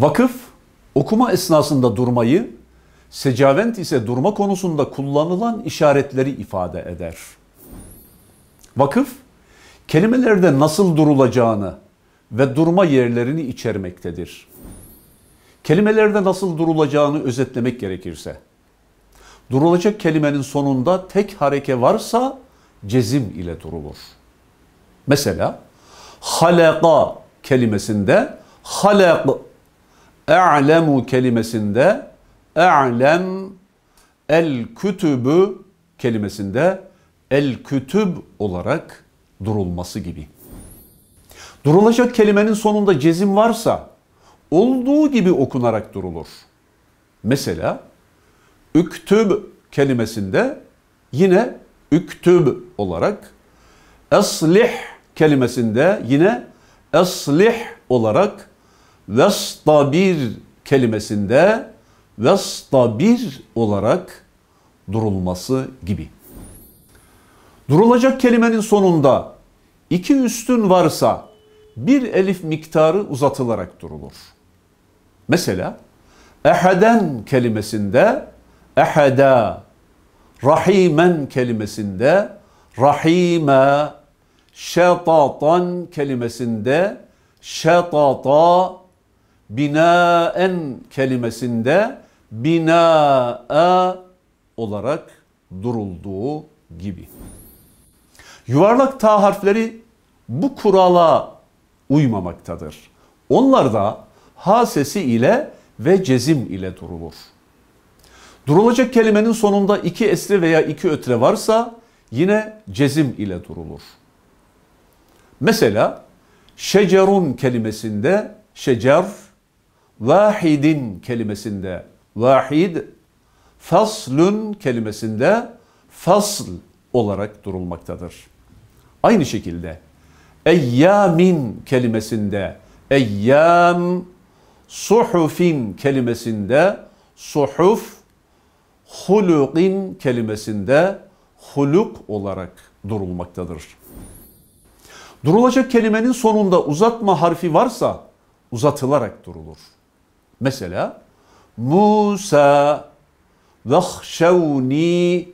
Vakıf okuma esnasında durmayı, secavent ise durma konusunda kullanılan işaretleri ifade eder. Vakıf kelimelerde nasıl durulacağını ve durma yerlerini içermektedir. Kelimelerde nasıl durulacağını özetlemek gerekirse, durulacak kelimenin sonunda tek hareke varsa cezim ile durulur. Mesela halaka kelimesinde halak e'lemu kelimesinde e'lem el kütübü kelimesinde el kütüb olarak durulması gibi. Durulacak kelimenin sonunda cezim varsa olduğu gibi okunarak durulur. Mesela üktüb kelimesinde yine üktüb olarak eslih kelimesinde yine eslih olarak vestabir kelimesinde vestabir olarak durulması gibi. Durulacak kelimenin sonunda iki üstün varsa bir elif miktarı uzatılarak durulur. Mesela eheden kelimesinde eheda, rahimen kelimesinde rahime, şetatan kelimesinde şetata binaen kelimesinde bina'a olarak durulduğu gibi. Yuvarlak ta harfleri bu kurala uymamaktadır. Onlar da ha sesi ile ve cezim ile durulur. Durulacak kelimenin sonunda iki esri veya iki ötre varsa yine cezim ile durulur. Mesela şecerun kelimesinde şecer vahidin kelimesinde vahid, faslun kelimesinde fasl olarak durulmaktadır. Aynı şekilde eyyamin kelimesinde eyyam, suhufin kelimesinde suhuf, hulukin kelimesinde huluk olarak durulmaktadır. Durulacak kelimenin sonunda uzatma harfi varsa uzatılarak durulur. Mesela Musa vahşevni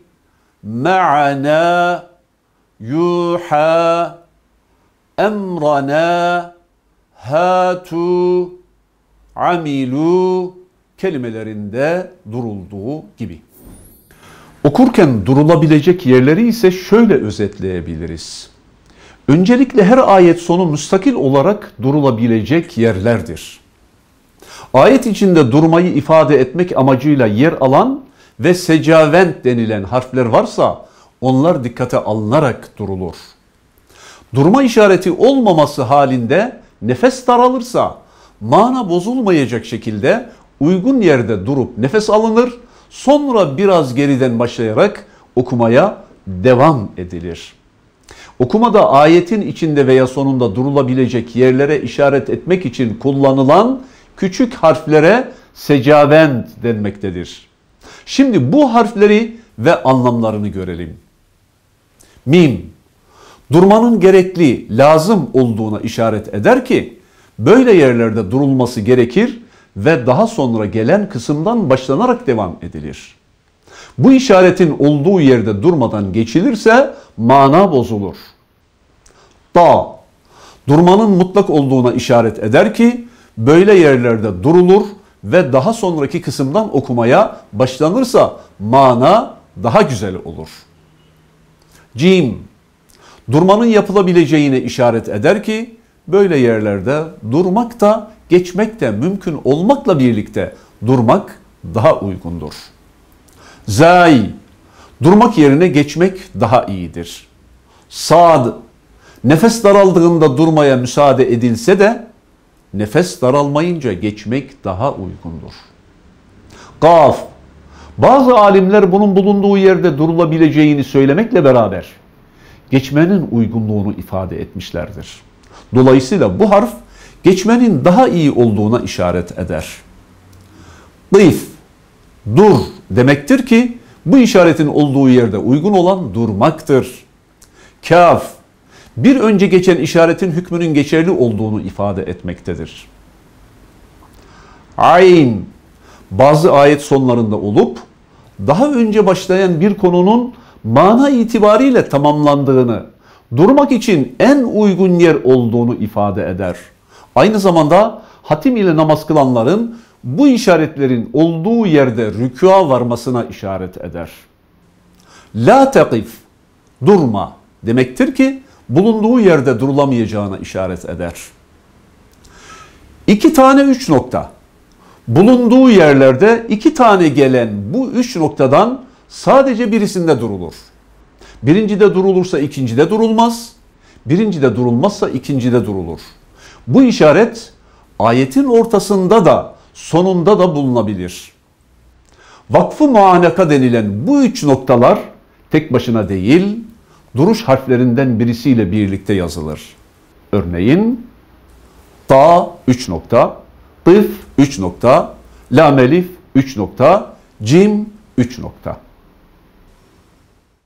ma'ana yuha emrana hatu amilu kelimelerinde durulduğu gibi. Okurken durulabilecek yerleri ise şöyle özetleyebiliriz. Öncelikle her ayet sonu müstakil olarak durulabilecek yerlerdir ayet içinde durmayı ifade etmek amacıyla yer alan ve secavent denilen harfler varsa onlar dikkate alınarak durulur. Durma işareti olmaması halinde nefes daralırsa mana bozulmayacak şekilde uygun yerde durup nefes alınır. Sonra biraz geriden başlayarak okumaya devam edilir. Okumada ayetin içinde veya sonunda durulabilecek yerlere işaret etmek için kullanılan küçük harflere secavend denmektedir. Şimdi bu harfleri ve anlamlarını görelim. Mim, durmanın gerekli, lazım olduğuna işaret eder ki, böyle yerlerde durulması gerekir ve daha sonra gelen kısımdan başlanarak devam edilir. Bu işaretin olduğu yerde durmadan geçilirse mana bozulur. Da, durmanın mutlak olduğuna işaret eder ki, böyle yerlerde durulur ve daha sonraki kısımdan okumaya başlanırsa mana daha güzel olur. Cim, durmanın yapılabileceğine işaret eder ki böyle yerlerde durmak da geçmek de mümkün olmakla birlikte durmak daha uygundur. Zay, durmak yerine geçmek daha iyidir. Sad, nefes daraldığında durmaya müsaade edilse de Nefes daralmayınca geçmek daha uygundur. Kaf. Bazı alimler bunun bulunduğu yerde durulabileceğini söylemekle beraber geçmenin uygunluğunu ifade etmişlerdir. Dolayısıyla bu harf geçmenin daha iyi olduğuna işaret eder. Dif, dur demektir ki bu işaretin olduğu yerde uygun olan durmaktır. Kaf, bir önce geçen işaretin hükmünün geçerli olduğunu ifade etmektedir. Ayn bazı ayet sonlarında olup daha önce başlayan bir konunun mana itibariyle tamamlandığını, durmak için en uygun yer olduğunu ifade eder. Aynı zamanda hatim ile namaz kılanların bu işaretlerin olduğu yerde rükua varmasına işaret eder. La tekif, durma demektir ki bulunduğu yerde durulamayacağına işaret eder. İki tane üç nokta. Bulunduğu yerlerde iki tane gelen bu üç noktadan sadece birisinde durulur. Birincide durulursa ikincide durulmaz. Birincide durulmazsa ikincide durulur. Bu işaret ayetin ortasında da sonunda da bulunabilir. Vakfı muaneka denilen bu üç noktalar tek başına değil, duruş harflerinden birisiyle birlikte yazılır. Örneğin ta 3 nokta, tıf 3 nokta, lamelif 3 nokta, cim 3 nokta.